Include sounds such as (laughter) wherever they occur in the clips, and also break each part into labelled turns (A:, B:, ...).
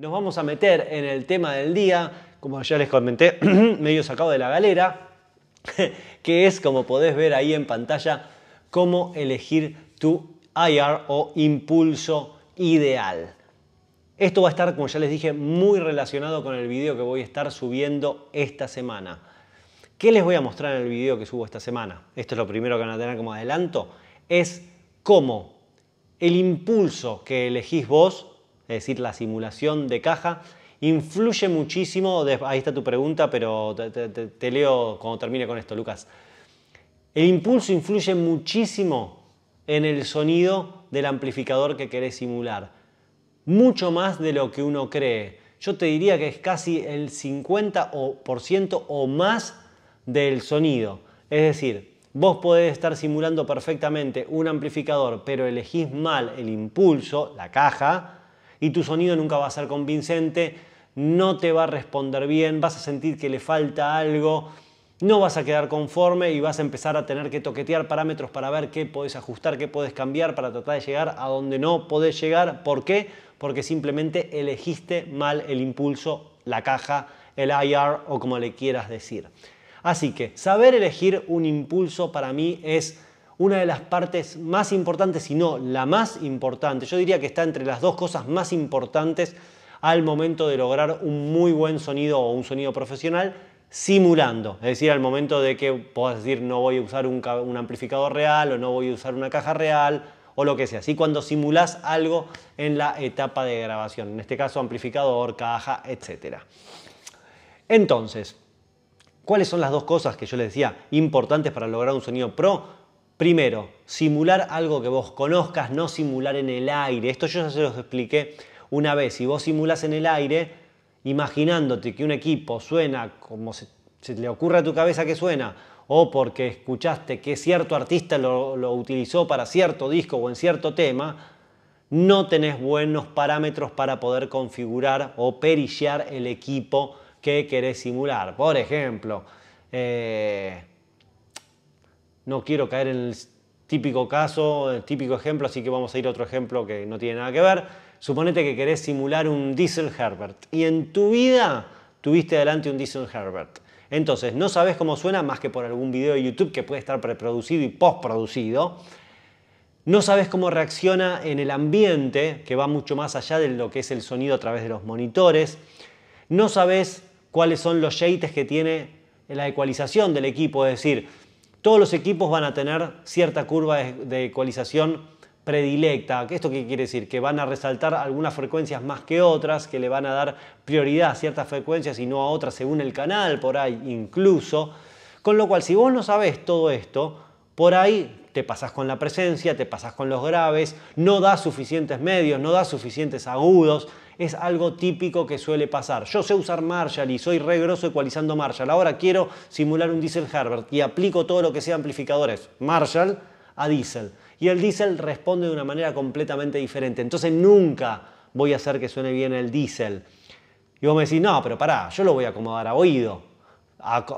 A: Nos vamos a meter en el tema del día, como ya les comenté, (clears throat) medio sacado de la galera, (laughs) que es, como podés ver ahí en pantalla, cómo elegir tu IR o impulso ideal. Esto va a estar, como ya les dije, muy relacionado con el video que voy a estar subiendo esta semana. ¿Qué les voy a mostrar en el video que subo esta semana? Esto es lo primero que van a tener como adelanto. Es cómo el impulso que elegís vos es decir, la simulación de caja, influye muchísimo, ahí está tu pregunta, pero te, leo cuando termine con esto, Lucas. El impulso influye muchísimo en el sonido del amplificador que querés simular, mucho más de lo que uno cree. Yo te diría que es casi el 50% o más del sonido. Es decir, vos podés estar simulando perfectamente un amplificador, pero elegís mal el impulso, la caja, y tu sonido nunca va a ser convincente, no te va a responder bien, vas a sentir que le falta algo, no vas a quedar conforme y vas a empezar a tener que toquetear parámetros para ver qué puedes ajustar, qué puedes cambiar para tratar de llegar a donde no podés llegar. ¿Por qué? Porque simplemente elegiste mal el impulso, la caja, el IR o como le quieras decir. Así que saber elegir un impulso para mí es una de las partes más importantes, si no la más importante. Yo diría que está entre las dos cosas más importantes al momento de lograr un muy buen sonido o un sonido profesional simulando. Es decir, al momento de que puedas decir no voy a usar un, amplificador real o no voy a usar una caja real o lo que sea. Así cuando simulas algo en la etapa de grabación. En este caso amplificador, caja, etc. Entonces, ¿cuáles son las dos cosas que yo les decía importantes para lograr un sonido pro? Primero, simular algo que vos conozcas, no simular en el aire. Esto yo ya se los expliqué una vez. Si vos simulás en el aire, imaginándote que un equipo suena como se, le ocurre a tu cabeza que suena, o porque escuchaste que cierto artista lo, utilizó para cierto disco o en cierto tema, no tenés buenos parámetros para poder configurar o perillar el equipo que querés simular. Por ejemplo, eh, no quiero caer en el típico caso, el típico ejemplo, así que vamos a ir a otro ejemplo que no tiene nada que ver. Suponete que querés simular un Diesel Herbert y en tu vida tuviste delante un Diesel Herbert. Entonces, no sabes cómo suena más que por algún video de YouTube que puede estar preproducido y postproducido. No sabes cómo reacciona en el ambiente, que va mucho más allá de lo que es el sonido a través de los monitores. No sabes cuáles son los jeites que tiene la ecualización del equipo, es decir, todos los equipos van a tener cierta curva de ecualización predilecta. ¿Esto qué quiere decir? Que van a resaltar algunas frecuencias más que otras, que le van a dar prioridad a ciertas frecuencias y no a otras según el canal, por ahí incluso. Con lo cual, si vos no sabés todo esto, por ahí te pasás con la presencia, te pasás con los graves, no das suficientes medios, no das suficientes agudos, es algo típico que suele pasar. Yo sé usar Marshall y soy re grosso ecualizando Marshall. Ahora quiero simular un Diesel Herbert y aplico todo lo que sea amplificadores Marshall a Diesel. Y el Diesel responde de una manera completamente diferente. Entonces nunca voy a hacer que suene bien el Diesel. Y vos me decís, no, pero pará, yo lo voy a acomodar a oído.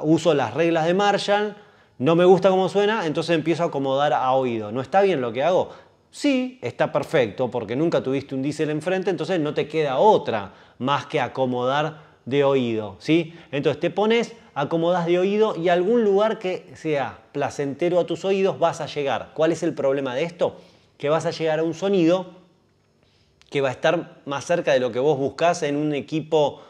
A: Uso las reglas de Marshall, no me gusta cómo suena, entonces empiezo a acomodar a oído. ¿No está bien lo que hago? Sí, está perfecto porque nunca tuviste un diésel enfrente, entonces no te queda otra más que acomodar de oído, Entonces te pones, acomodas de oído y algún lugar que sea placentero a tus oídos vas a llegar. ¿Cuál es el problema de esto? Que vas a llegar a un sonido que va a estar más cerca de lo que vos buscás en un equipo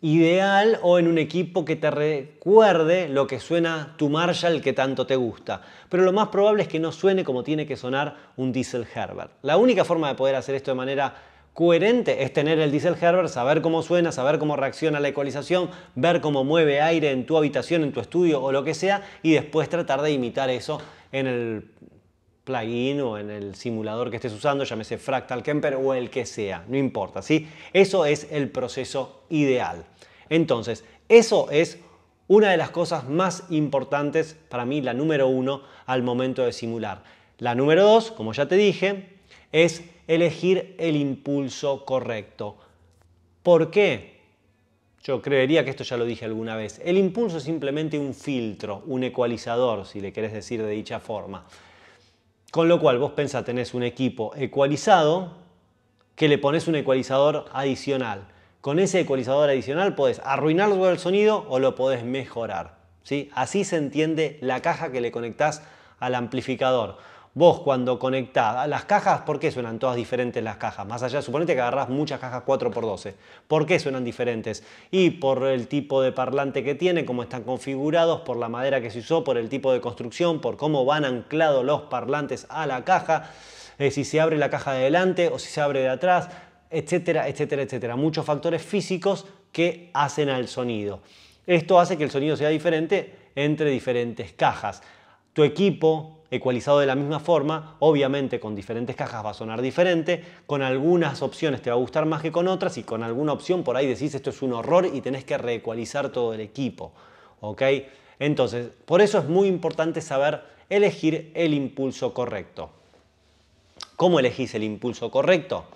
A: ideal o en un equipo que te recuerde lo que suena tu Marshall que tanto te gusta. Pero lo más probable es que no suene como tiene que sonar un Diesel Herbert. La única forma de poder hacer esto de manera coherente es tener el Diesel Herbert, saber cómo suena, saber cómo reacciona la ecualización, ver cómo mueve aire en tu habitación, en tu estudio o lo que sea, y después tratar de imitar eso en el plugin o en el simulador que estés usando, llámese Fractal Kemper o el que sea, no importa, ¿sí? Eso es el proceso ideal. Entonces, eso es una de las cosas más importantes para mí, la número uno, al momento de simular. La número dos, como ya te dije, es elegir el impulso correcto. ¿Por qué? Yo creería que esto ya lo dije alguna vez. El impulso es simplemente un filtro, un ecualizador, si le querés decir de dicha forma. Con lo cual vos pensás tenés un equipo ecualizado que le pones un ecualizador adicional. Con ese ecualizador adicional podés arruinar el sonido o lo podés mejorar. ¿sí? Así se entiende la caja que le conectás al amplificador. Vos cuando conectás, las cajas, ¿por qué suenan todas diferentes las cajas? Más allá, suponete que agarrás muchas cajas 4x12. ¿Por qué suenan diferentes? Y por el tipo de parlante que tiene, cómo están configurados, por la madera que se usó, por el tipo de construcción, por cómo van anclados los parlantes a la caja, eh, si se abre la caja de delante o si se abre de atrás, etcétera, etcétera, etcétera. Muchos factores físicos que hacen al sonido. Esto hace que el sonido sea diferente entre diferentes cajas tu equipo ecualizado de la misma forma, obviamente con diferentes cajas va a sonar diferente, con algunas opciones te va a gustar más que con otras y con alguna opción por ahí decís esto es un horror y tenés que reecualizar todo el equipo. ¿ok? Entonces, por eso es muy importante saber elegir el impulso correcto. ¿Cómo elegís el impulso correcto?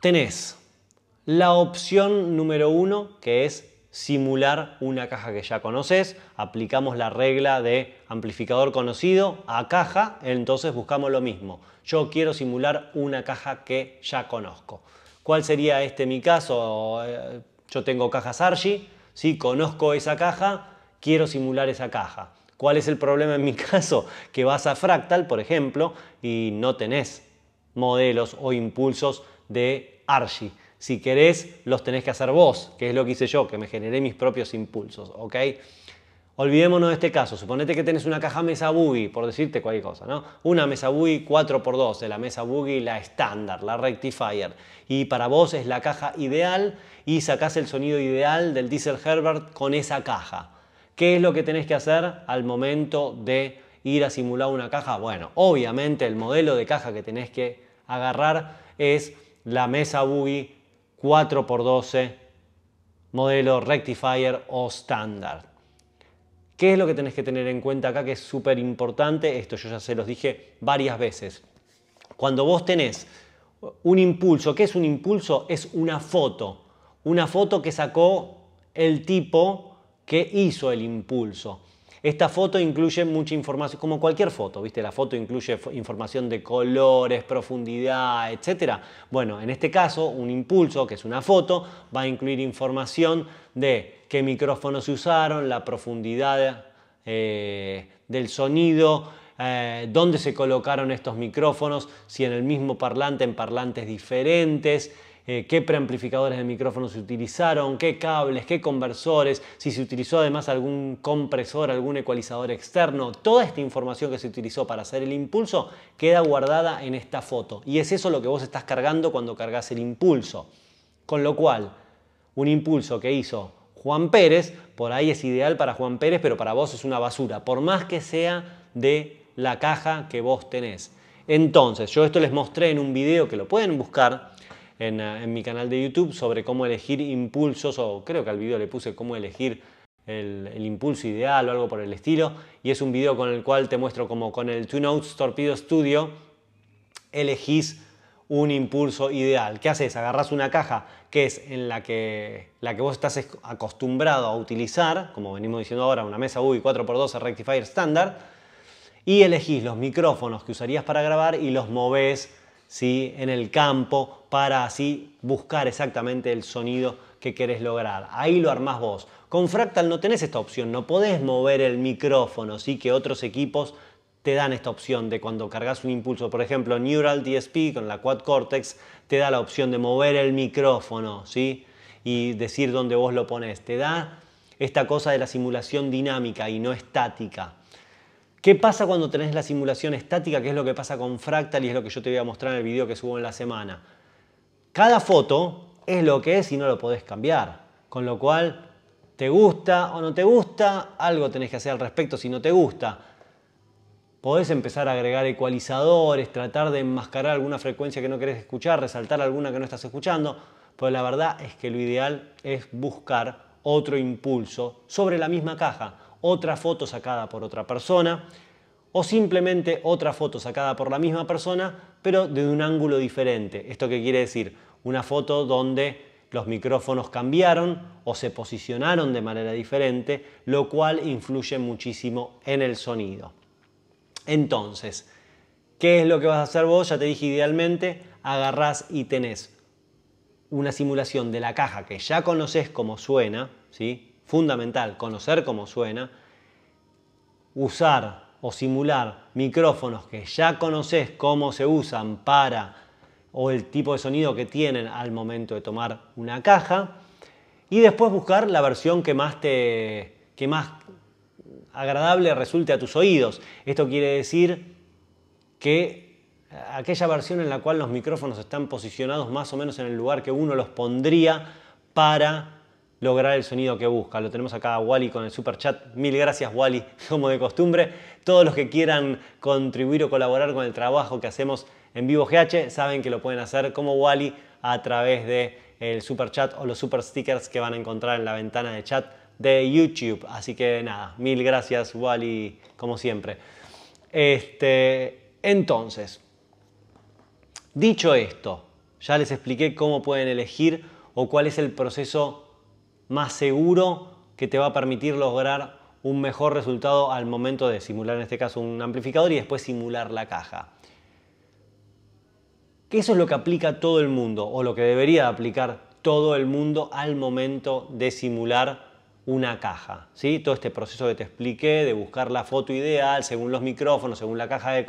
A: Tenés la opción número uno, que es simular una caja que ya conoces, aplicamos la regla de amplificador conocido a caja, entonces buscamos lo mismo. Yo quiero simular una caja que ya conozco. ¿Cuál sería este mi caso? Eh, yo tengo cajas Argy, si conozco esa caja, quiero simular esa caja. ¿Cuál es el problema en mi (laughs) caso? Que vas a Fractal, por ejemplo, y no tenés modelos o impulsos de ARCHIE si querés, los tenés que hacer vos, que es lo que hice yo, que me generé mis propios impulsos, ¿ok? Olvidémonos de este caso. Suponete que tenés una caja mesa boogie, por decirte cualquier cosa, ¿no? Una mesa boogie 4x2, de la mesa boogie la estándar, la rectifier. Y para vos es la caja ideal y sacás el sonido ideal del Diesel Herbert con esa caja. ¿Qué es lo que tenés que hacer al momento de ir a simular una caja? Bueno, obviamente el modelo de caja que tenés que agarrar es la mesa boogie 4x12, modelo rectifier o standard. ¿Qué es lo que tenés que tener en cuenta acá que es súper importante? Esto yo ya se los dije varias veces. Cuando vos tenés un impulso, ¿qué es un impulso? Es una foto. Una foto que sacó el tipo que hizo el impulso. Esta foto incluye mucha información, como cualquier foto, ¿viste? La foto incluye información de colores, profundidad, etc. Bueno, en este caso, un impulso, que es una foto, va a incluir información de qué micrófonos se usaron, la profundidad eh, del sonido, eh, dónde se colocaron estos micrófonos, si en el mismo parlante, en parlantes diferentes, eh, qué preamplificadores de micrófono se utilizaron, qué cables, qué conversores, si se utilizó además algún compresor, algún ecualizador externo. Toda esta información que se utilizó para hacer el impulso queda guardada en esta foto. Y es eso lo que vos estás cargando cuando cargas el impulso. Con lo cual, un impulso que hizo Juan Pérez, por ahí es ideal para Juan Pérez, pero para vos es una basura, por más que sea de la caja que vos tenés. Entonces, yo esto les mostré en un video que lo pueden buscar, Ah, en, mi canal de YouTube sobre cómo elegir impulsos, o creo que al video le puse cómo elegir el, impulso ideal o algo por el estilo. Y es un video con el cual te muestro cómo con el Two Notes Torpedo Studio elegís un impulso ideal. ¿Qué haces? Agarras una caja que es en la que, la que vos estás acostumbrado a utilizar, como venimos diciendo ahora, una mesa UI 4 x 12 rectifier estándar, y elegís los micrófonos que usarías para grabar y los movés ¿sí? en el campo para así buscar exactamente el sonido que querés lograr. Ahí lo armás vos. Con Fractal no tenés esta opción, no podés mover el micrófono, ¿sí? que otros equipos te dan esta opción de cuando cargas un impulso. Por ejemplo, Neural DSP con la Quad Cortex te da la opción de mover el micrófono ¿sí? y decir dónde vos lo pones. Te da esta cosa de la simulación dinámica y no estática. ¿Qué pasa cuando tenés la simulación estática? ¿Qué es lo que pasa con Fractal y es lo que yo te voy a mostrar en el video que subo en la semana? Cada foto es lo que es y no lo podés cambiar. Con lo cual, te gusta o no te gusta, algo tenés que hacer al respecto si no te gusta. Podés empezar a agregar ecualizadores, tratar de enmascarar alguna frecuencia que no querés escuchar, resaltar alguna que no estás escuchando, pero la verdad es que lo ideal es buscar otro impulso sobre la misma caja otra foto sacada por otra persona o simplemente otra foto sacada por la misma persona pero de un ángulo diferente. ¿Esto qué quiere decir? Una foto donde los micrófonos cambiaron o se posicionaron de manera diferente, lo cual influye muchísimo en el sonido. Entonces, ¿qué es lo que vas a hacer vos? Ya te dije idealmente, agarrás y tenés una simulación de la caja que ya conoces cómo suena, ¿sí? fundamental, conocer cómo suena, usar o simular micrófonos que ya conoces cómo se usan para o el tipo de sonido que tienen al momento de tomar una caja y después buscar la versión que más te que más agradable resulte a tus oídos. Esto quiere decir que aquella versión en la cual los micrófonos están posicionados más o menos en el lugar que uno los pondría para lograr el sonido que busca. Lo tenemos acá a Wally con el super chat. Mil gracias Wally, (laughs) como de costumbre. Todos los que quieran contribuir o colaborar con el trabajo que hacemos en Vivo GH saben que lo pueden hacer como Wally a través de el super chat o los super stickers que van a encontrar en la ventana de chat de YouTube. Así que nada, mil gracias Wally, como siempre. Este, entonces, dicho esto, ya les expliqué cómo pueden elegir o cuál es el proceso más seguro que te va a permitir lograr un mejor resultado al momento de simular en este caso un amplificador y después simular la caja. Que eso es lo que aplica todo el mundo o lo que debería aplicar todo el mundo al momento de simular una caja. ¿sí? Todo este proceso que te expliqué de buscar la foto ideal según los micrófonos, según la caja de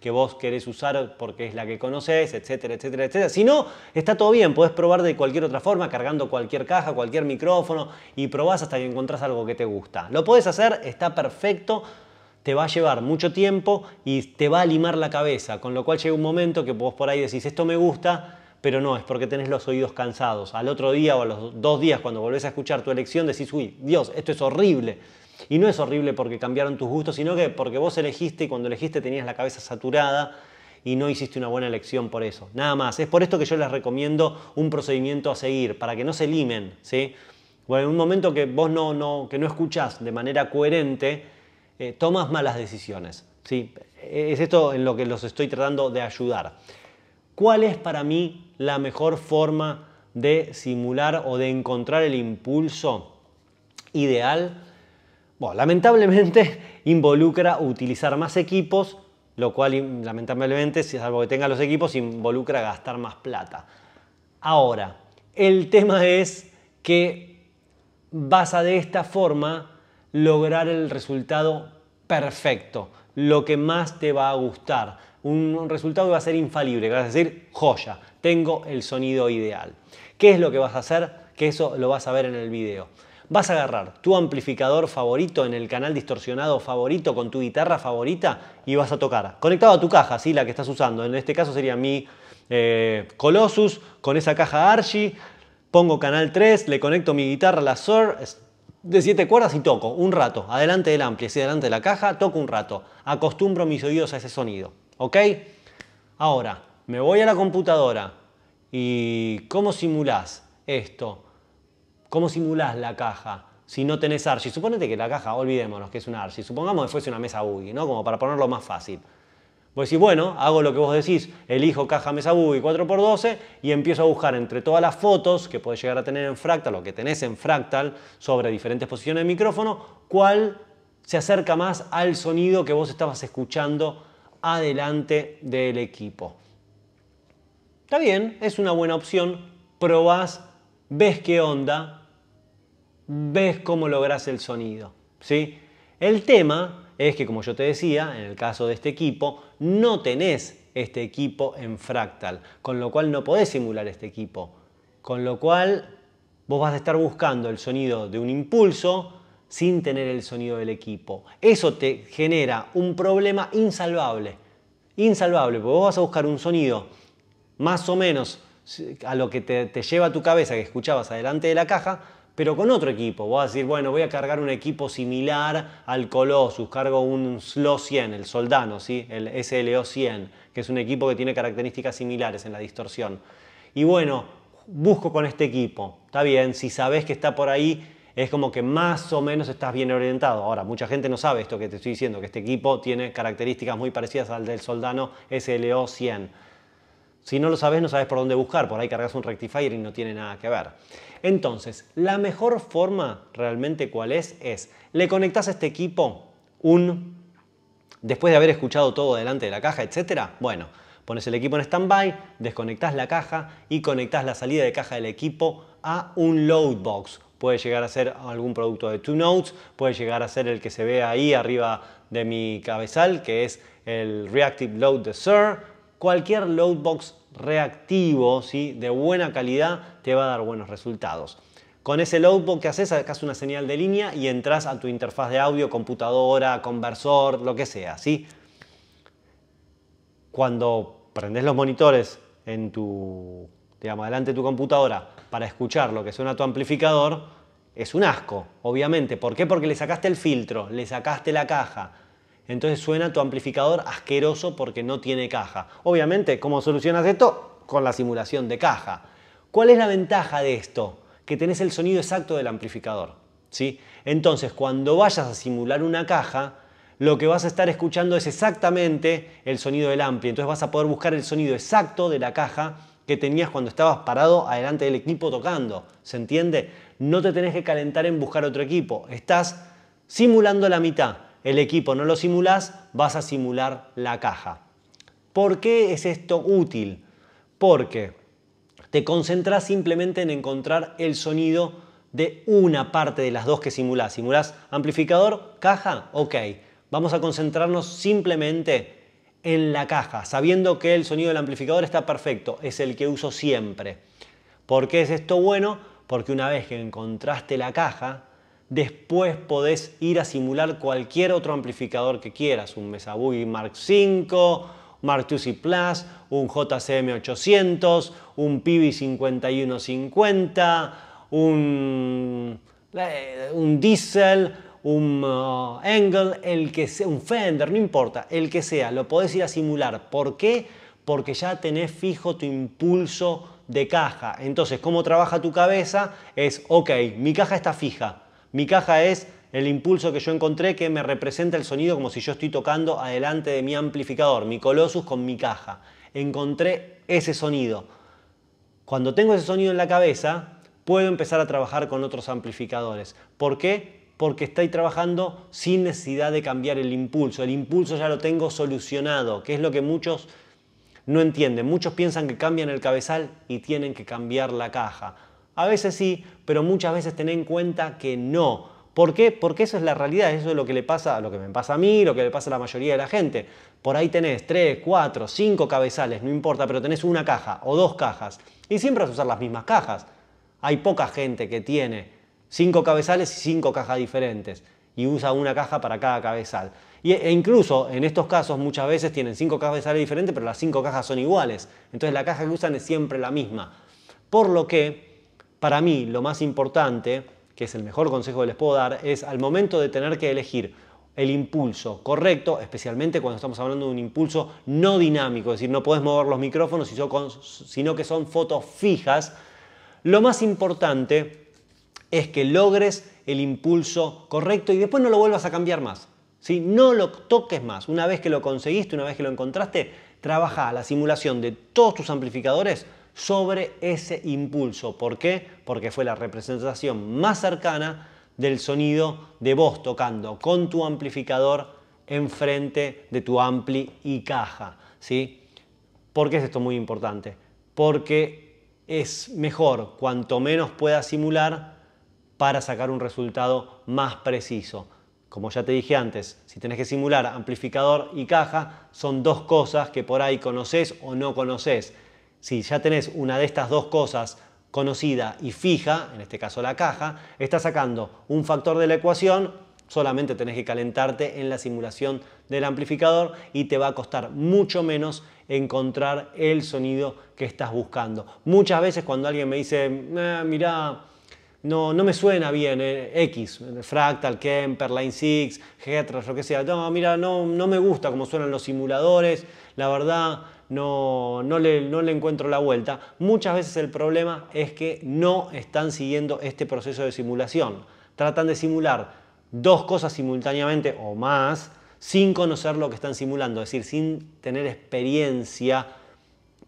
A: que vos querés usar porque es la que conoces, etcétera, etcétera, etcétera. Si no, está todo bien, podés probar de cualquier otra forma, cargando cualquier caja, cualquier micrófono y probás hasta que encontrás algo que te gusta. Lo puedes hacer, está perfecto te va a llevar mucho tiempo y te va a limar la cabeza, con lo cual llega un momento que vos por ahí decís, esto me gusta, pero no, es porque tenés los oídos cansados. Al otro día o a los dos días, cuando volvés a escuchar tu elección, decís, uy, Dios, esto es horrible. Y no es horrible porque cambiaron tus gustos, sino que porque vos elegiste y cuando elegiste tenías la cabeza saturada y no hiciste una buena elección por eso. Nada más. Es por esto que yo les recomiendo un procedimiento a seguir, para que no se limen. ¿sí? Bueno, en un momento que vos no, no, que no escuchás de manera coherente, eh, tomas malas decisiones. ¿sí? Es esto en lo que los estoy tratando de ayudar. ¿Cuál es para mí la mejor forma de simular o de encontrar el impulso ideal? Bueno, lamentablemente (laughs) involucra utilizar más equipos, lo cual lamentablemente, si es algo que tenga los equipos, involucra gastar más plata. Ahora, el tema es que vas a de esta forma lograr el resultado perfecto, lo que más te va a gustar un resultado que va a ser infalible, que vas a decir, joya, tengo el sonido ideal. ¿Qué es lo que vas a hacer? Que eso lo vas a ver en el video. Vas a agarrar tu amplificador favorito en el canal distorsionado favorito con tu guitarra favorita y vas a tocar. Conectado a tu caja, ¿sí? la que estás usando. En este caso sería mi eh, Colossus con esa caja Archie. Pongo canal 3, le conecto mi guitarra, la Sur, de 7 cuerdas y toco un rato, adelante del ampli, así adelante de la caja, toco un rato, acostumbro mis oídos a ese sonido. ¿Ok? Ahora, me voy a la computadora y ¿cómo simulás esto? ¿Cómo simulás la caja? Si no tenés ARCHI, suponete que la caja, olvidémonos que es una ARCHI, supongamos que fuese una mesa boogie ¿no? Como para ponerlo más fácil. Pues si bueno, hago lo que vos decís, elijo caja mesa boogie 4x12 y empiezo a buscar entre todas las fotos que podés llegar a tener en Fractal o que tenés en Fractal sobre diferentes posiciones de micrófono, cuál se acerca más al sonido que vos estabas escuchando adelante del equipo. Está bien, es una buena opción, probás, ves qué onda, ves cómo lográs el sonido. ¿sí? El tema es que, como yo te decía, en el caso de este equipo, no tenés este equipo en fractal, con lo cual no podés simular este equipo. Con lo cual, vos vas a estar buscando el sonido de un impulso, sin tener el sonido del equipo. Eso te genera un problema insalvable. Insalvable, porque vos vas a buscar un sonido más o menos a lo que te, lleva tu cabeza que escuchabas adelante de la caja, pero con otro equipo. Vos vas a decir, bueno, voy a cargar un equipo similar al Colossus, cargo un SLO 100, el Soldano, ¿sí? el SLO 100, que es un equipo que tiene características similares en la distorsión. Y bueno, busco con este equipo. Está bien, si sabés que está por ahí es como que más o menos estás bien orientado. Ahora, mucha gente no sabe esto que te estoy diciendo, que este equipo tiene características muy parecidas al del Soldano SLO 100. Si no lo sabes, no sabes por dónde buscar, por ahí cargas un rectifier y no tiene nada que ver. Entonces, la mejor forma realmente cuál es, es le conectas a este equipo un, después de haber escuchado todo delante de la caja, etcétera, bueno, pones el equipo en standby, desconectas la caja y conectas la salida de caja del equipo a un load box puede llegar a ser algún producto de Two Notes, puede llegar a ser el que se ve ahí arriba de mi cabezal, que es el Reactive Load de Sir. Cualquier loadbox reactivo, ¿sí? de buena calidad, te va a dar buenos resultados. Con ese loadbox que haces, sacas una señal de línea y entras a tu interfaz de audio, computadora, conversor, lo que sea. ¿sí? Cuando prendes los monitores en tu digamos, delante de tu computadora para escuchar lo que suena tu amplificador, es un asco, obviamente. ¿Por qué? Porque le sacaste el filtro, le sacaste la caja. Entonces suena tu amplificador asqueroso porque no tiene caja. Obviamente, ¿cómo solucionas esto? Con la simulación de caja. ¿Cuál es la ventaja de esto? Que tenés el sonido exacto del amplificador. ¿sí? Entonces, cuando vayas a simular una caja, lo que vas a estar escuchando es exactamente el sonido del ampli. Entonces vas a poder buscar el sonido exacto de la caja que tenías cuando estabas parado adelante del equipo tocando. ¿Se entiende? No te tenés que calentar en buscar otro equipo. Estás simulando la mitad. El equipo no lo simulás, vas a simular la caja. ¿Por qué es esto útil? Porque te concentras simplemente en encontrar el sonido de una parte de las dos que simulás. ¿Simulás amplificador, caja? Ok. Vamos a concentrarnos simplemente en la caja, sabiendo que el sonido del amplificador está perfecto, es el que uso siempre. ¿Por qué es esto bueno? Porque una vez que encontraste la caja, después podés ir a simular cualquier otro amplificador que quieras, un Mesa Boogie Mark V, Mark II Plus, un JCM800, un PB5150, un, eh, un Diesel, un uh, angle, el que sea, un fender, no importa, el que sea, lo podés ir a simular. ¿Por qué? Porque ya tenés fijo tu impulso de caja. Entonces, ¿cómo trabaja tu cabeza? Es, ok, mi caja está fija. Mi caja es el impulso que yo encontré que me representa el sonido como si yo estoy tocando adelante de mi amplificador, mi Colossus con mi caja. Encontré ese sonido. Cuando tengo ese sonido en la cabeza, puedo empezar a trabajar con otros amplificadores. ¿Por qué? porque estoy trabajando sin necesidad de cambiar el impulso. El impulso ya lo tengo solucionado, que es lo que muchos no entienden. Muchos piensan que cambian el cabezal y tienen que cambiar la caja. A veces sí, pero muchas veces ten en cuenta que no. ¿Por qué? Porque eso es la realidad, eso es lo que le pasa, lo que me pasa a mí, lo que le pasa a la mayoría de la gente. Por ahí tenés tres, cuatro, cinco cabezales, no importa, pero tenés una caja o dos cajas. Y siempre vas a usar las mismas cajas. Hay poca gente que tiene cinco cabezales y cinco cajas diferentes y usa una caja para cada cabezal. e incluso en estos casos muchas veces tienen cinco cabezales diferentes, pero las cinco cajas son iguales. Entonces la caja que usan es siempre la misma. Por lo que, para mí, lo más importante, que es el mejor consejo que les puedo dar, es al momento de tener que elegir el impulso correcto, especialmente cuando estamos hablando de un impulso no dinámico, es decir, no puedes mover los micrófonos, sino que son fotos fijas, lo más importante es que logres el impulso correcto y después no lo vuelvas a cambiar más. No lo toques más. Una vez que lo conseguiste, una vez que lo encontraste, trabaja la simulación de todos tus amplificadores sobre ese impulso. ¿Por qué? Porque fue la representación más cercana del sonido de vos tocando con tu amplificador enfrente de tu ampli y caja. ¿sí? ¿Por qué es esto muy importante? Porque es mejor cuanto menos puedas simular para sacar un resultado más preciso. Como ya te dije antes, si tenés que simular amplificador y caja, son dos cosas que por ahí conoces o no conoces. Si ya tenés una de estas dos cosas conocida y fija, en este caso la caja, estás sacando un factor de la ecuación, solamente tenés que calentarte en la simulación del amplificador y te va a costar mucho menos encontrar el sonido que estás buscando. Muchas veces cuando alguien me dice, mira eh, mirá, no, me suena bien eh, X, Fractal, Kemper, Line 6, Getras, lo que sea. No, mira, no, no me gusta cómo suenan los simuladores, la verdad no, no, le, no le encuentro la vuelta. Muchas veces el problema es que no están siguiendo este proceso de simulación. Tratan de simular dos cosas simultáneamente o más sin conocer lo que están simulando, es decir, sin tener experiencia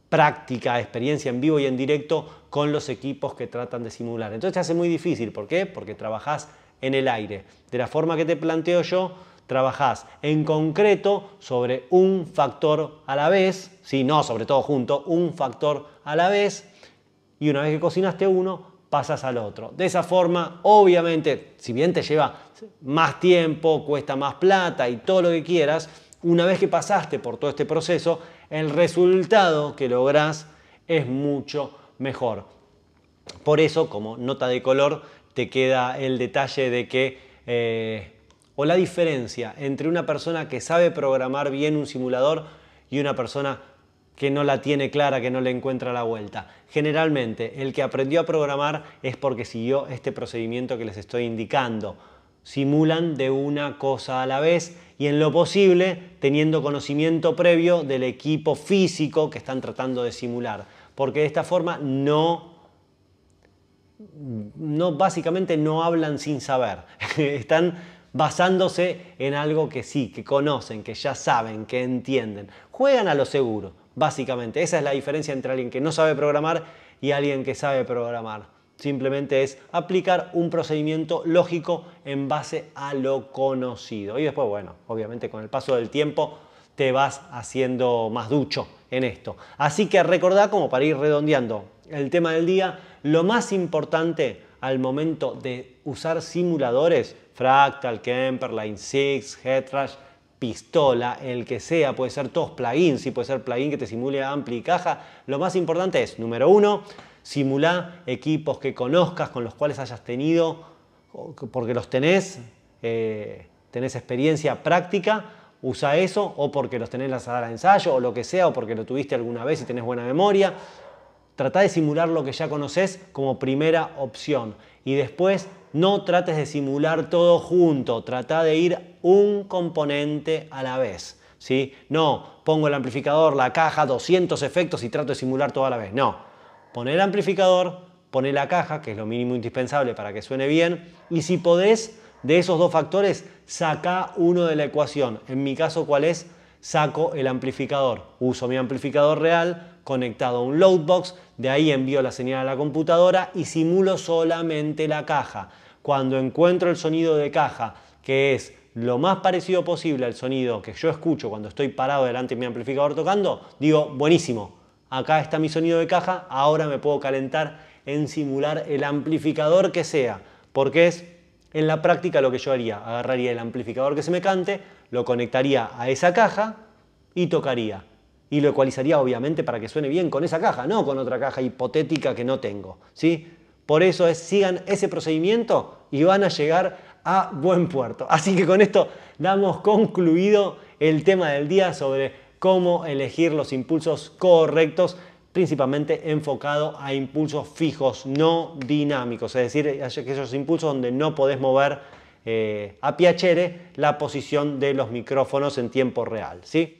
A: práctica, experiencia en vivo y en directo con los equipos que tratan de simular. Entonces te hace muy difícil. ¿Por qué? Porque trabajás en el aire. De la forma que te planteo yo, trabajás en concreto sobre un factor a la vez, si no sobre todo junto, un factor a la vez, y una vez que cocinaste uno, pasas al otro. De esa forma, obviamente, si bien te lleva más tiempo, cuesta más plata y todo lo que quieras, una vez que pasaste por todo este proceso, el resultado que logras es mucho mejor. Por eso, como nota de color, te queda el detalle de que, eh, o la diferencia entre una persona que sabe programar bien un simulador y una persona que no la tiene clara, que no le encuentra la vuelta. Generalmente, el que aprendió a programar es porque siguió este procedimiento que les estoy indicando. Simulan de una cosa a la vez y en lo posible teniendo conocimiento previo del equipo físico que están tratando de simular, porque de esta forma no, no básicamente no hablan sin saber, (laughs) están basándose en algo que sí, que conocen, que ya saben, que entienden. Juegan a lo seguro, básicamente. Esa es la diferencia entre alguien que no sabe programar y alguien que sabe programar. Simplemente es aplicar un procedimiento lógico en base a lo conocido. Y después, bueno, obviamente con el paso del tiempo te vas haciendo más ducho en esto. Así que recordá, como para ir redondeando el tema del día, lo más importante al momento de usar simuladores, Fractal, Kemper, Line 6, Headrush, pistola, el que sea, puede ser todos plugins, si puede ser plugin que te simule ampli y caja, lo más importante es, número uno, Simula equipos que conozcas, con los cuales hayas tenido, porque los tenés, eh, tenés experiencia práctica, usa eso, o porque los tenés en la sala de ensayo, o lo que sea, o porque lo tuviste alguna vez y tenés buena memoria. Trata de simular lo que ya conoces como primera opción. Y después no trates de simular todo junto, trata de ir un componente a la vez. ¿sí? No, pongo el amplificador, la caja, 200 efectos y trato de simular todo a la vez. No, pone el amplificador, pone la caja, que es lo mínimo indispensable para que suene bien, y si podés, de esos dos factores, saca uno de la ecuación. En mi caso, ¿cuál es? Saco el amplificador. Uso mi amplificador real conectado a un loadbox, de ahí envío la señal a la computadora y simulo solamente la caja. Cuando encuentro el sonido de caja, que es lo más parecido posible al sonido que yo escucho cuando estoy parado delante de mi amplificador tocando, digo, buenísimo, acá está mi sonido de caja, ahora me puedo calentar en simular el amplificador que sea, porque es en la práctica lo que yo haría, agarraría el amplificador que se me cante, lo conectaría a esa caja y tocaría. Y lo ecualizaría obviamente para que suene bien con esa caja, no con otra caja hipotética que no tengo. ¿sí? Por eso es, sigan ese procedimiento y van a llegar a buen puerto. Así que con esto damos concluido el tema del día sobre cómo elegir los impulsos correctos principalmente enfocado a impulsos fijos, no dinámicos, es decir, aquellos impulsos donde no podés mover eh, a piacere la posición de los micrófonos en tiempo real. ¿sí?